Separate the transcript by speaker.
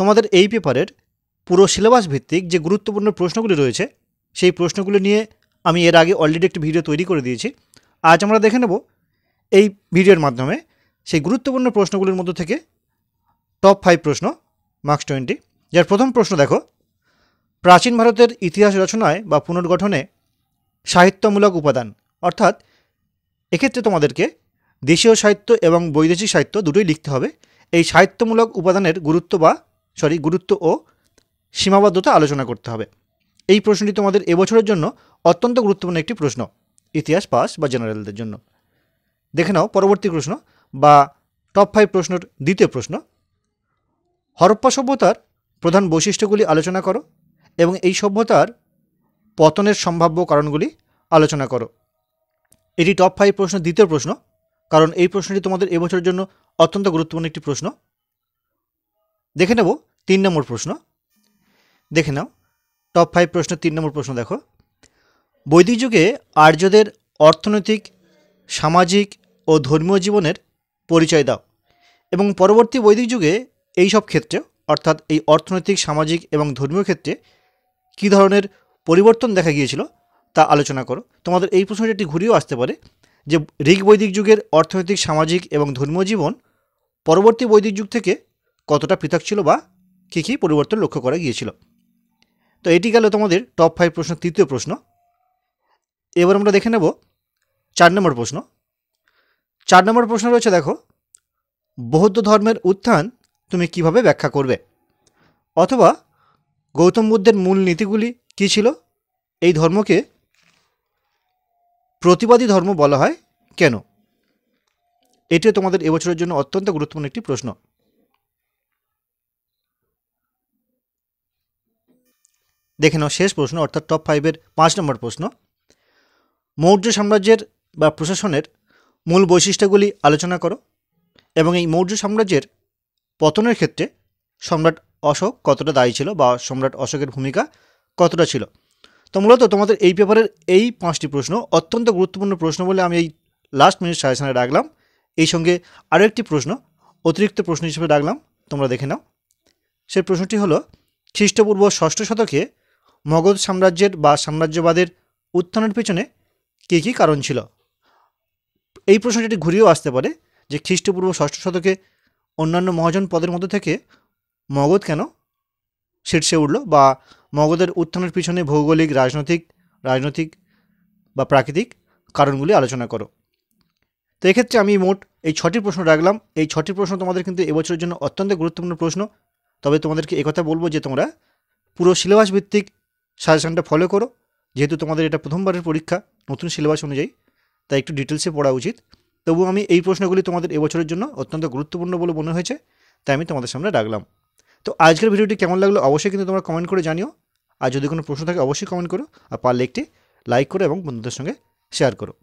Speaker 1: তোমাদের এই পেপারের পুরো সিলেবাস ভিত্তিক যে গুরুত্বপূর্ণ প্রশ্নগুলি রয়েছে সেই প্রশ্নগুলি নিয়ে আমি এর আগে অলরেডি একটি ভিডিও তৈরি করে দিয়েছি আজ আমরা দেখে নেব এই ভিডিওর মাধ্যমে সেই গুরুত্বপূর্ণ প্রশ্নগুলির মধ্যে থেকে টপ ফাইভ প্রশ্ন মার্কস টোয়েন্টি যার প্রথম প্রশ্ন দেখো প্রাচীন ভারতের ইতিহাস রচনায় বা পুনর্গঠনে সাহিত্যমূলক উপাদান অর্থাৎ এক্ষেত্রে তোমাদেরকে দেশীয় সাহিত্য এবং বৈদেশিক সাহিত্য দুটোই লিখতে হবে এই সাহিত্যমূলক উপাদানের গুরুত্ব বা সরি গুরুত্ব ও সীমাবদ্ধতা আলোচনা করতে হবে এই প্রশ্নটি তোমাদের এবছরের জন্য অত্যন্ত গুরুত্বপূর্ণ একটি প্রশ্ন ইতিহাস পাস বা জেনারেলদের জন্য দেখে নাও পরবর্তী প্রশ্ন বা টপ ফাইভ প্রশ্নের দ্বিতীয় প্রশ্ন হরপ্পা সভ্যতার প্রধান বৈশিষ্ট্যগুলি আলোচনা করো এবং এই সভ্যতার পতনের সম্ভাব্য কারণগুলি আলোচনা করো এটি টপ ফাইভ প্রশ্ন দ্বিতীয় প্রশ্ন কারণ এই প্রশ্নটি তোমাদের এবছরের জন্য অত্যন্ত গুরুত্বপূর্ণ একটি প্রশ্ন দেখে নেব তিন নম্বর প্রশ্ন দেখে নাও টপ ফাইভ প্রশ্ন তিন নম্বর প্রশ্ন দেখো বৈদিক যুগে আর্যদের অর্থনৈতিক সামাজিক ও ধর্মীয় জীবনের পরিচয় দাও এবং পরবর্তী বৈদিক যুগে এই সব ক্ষেত্রে অর্থাৎ এই অর্থনৈতিক সামাজিক এবং ধর্মীয় ক্ষেত্রে কী ধরনের পরিবর্তন দেখা গিয়েছিল তা আলোচনা করো তোমাদের এই প্রশ্নটি একটি ঘুরিয়েও আসতে পারে যে ঋগ বৈদিক যুগের অর্থনৈতিক সামাজিক এবং ধর্মীয় জীবন পরবর্তী বৈদিক যুগ থেকে কতটা পৃথক ছিল বা কী কী পরিবর্তন লক্ষ্য করা গিয়েছিল তো এটি গেল তোমাদের টপ ফাইভ প্রশ্ন তৃতীয় প্রশ্ন এবার আমরা দেখে নেব চার নম্বর প্রশ্ন চার নম্বর প্রশ্ন রয়েছে দেখো বৌদ্ধ ধর্মের উত্থান তুমি কিভাবে ব্যাখ্যা করবে অথবা গৌতম বুদ্ধের মূল নীতিগুলি কী ছিল এই ধর্মকে প্রতিবাদী ধর্ম বলা হয় কেন এটিও তোমাদের এবছরের জন্য অত্যন্ত গুরুত্বপূর্ণ একটি প্রশ্ন দেখে নাও শেষ প্রশ্ন অর্থাৎ টপ ফাইভের পাঁচ নম্বর প্রশ্ন মৌর্য সাম্রাজ্যের বা প্রশাসনের মূল বৈশিষ্ট্যগুলি আলোচনা করো এবং এই মৌর্য সাম্রাজ্যের পতনের ক্ষেত্রে সম্রাট অশোক কতটা দায়ী ছিল বা সম্রাট অশোকের ভূমিকা কতটা ছিল তো মূলত তোমাদের এই পেপারের এই পাঁচটি প্রশ্ন অত্যন্ত গুরুত্বপূর্ণ প্রশ্ন বলে আমি এই লাস্ট মিনিট সাজেশনে রাখলাম এই সঙ্গে আরও একটি প্রশ্ন অতিরিক্ত প্রশ্ন হিসেবে ডাকলাম তোমরা দেখে নাও সেই প্রশ্নটি হলো খ্রিস্টপূর্ব ষষ্ঠ শতকে মগধ সাম্রাজ্যের বা সাম্রাজ্যবাদের উত্থানের পেছনে কী কী কারণ ছিল এই প্রশ্নটি ঘুরিয়েও আসতে পারে যে খ্রিস্টপূর্ব ষষ্ঠ শতকে অন্যান্য মহাজন পদের মধ্যে থেকে মগধ কেন শীর্ষে উঠল বা মগধের উত্থানের পিছনে ভৌগোলিক রাজনৈতিক রাজনৈতিক বা প্রাকৃতিক কারণগুলি আলোচনা করো তো এক্ষেত্রে আমি মোট এই ছটি প্রশ্ন রাখলাম এই ছটি প্রশ্ন তোমাদের কিন্তু এবছরের জন্য অত্যন্ত গুরুত্বপূর্ণ প্রশ্ন তবে তোমাদেরকে একথা বলবো যে তোমরা পুরো সিলেবাস ভিত্তিক সাজেশনটা ফলো করো যেহেতু তোমাদের এটা প্রথমবারের পরীক্ষা নতুন সিলেবাস অনুযায়ী তাই একটু ডিটেলসে পড়া উচিত তবু আমি এই প্রশ্নগুলি তোমাদের এবছরের জন্য অত্যন্ত গুরুত্বপূর্ণ বলে মনে হয়েছে তাই আমি তোমাদের সামনে ডাকলাম তো আজকের ভিডিওটি কেমন লাগলো অবশ্যই কিন্তু তোমরা কমেন্ট করে জানিও আর যদি কোনো প্রশ্ন থাকে অবশ্যই কমেন্ট করো আর পারলে একটি লাইক করো এবং বন্ধুদের সঙ্গে শেয়ার করো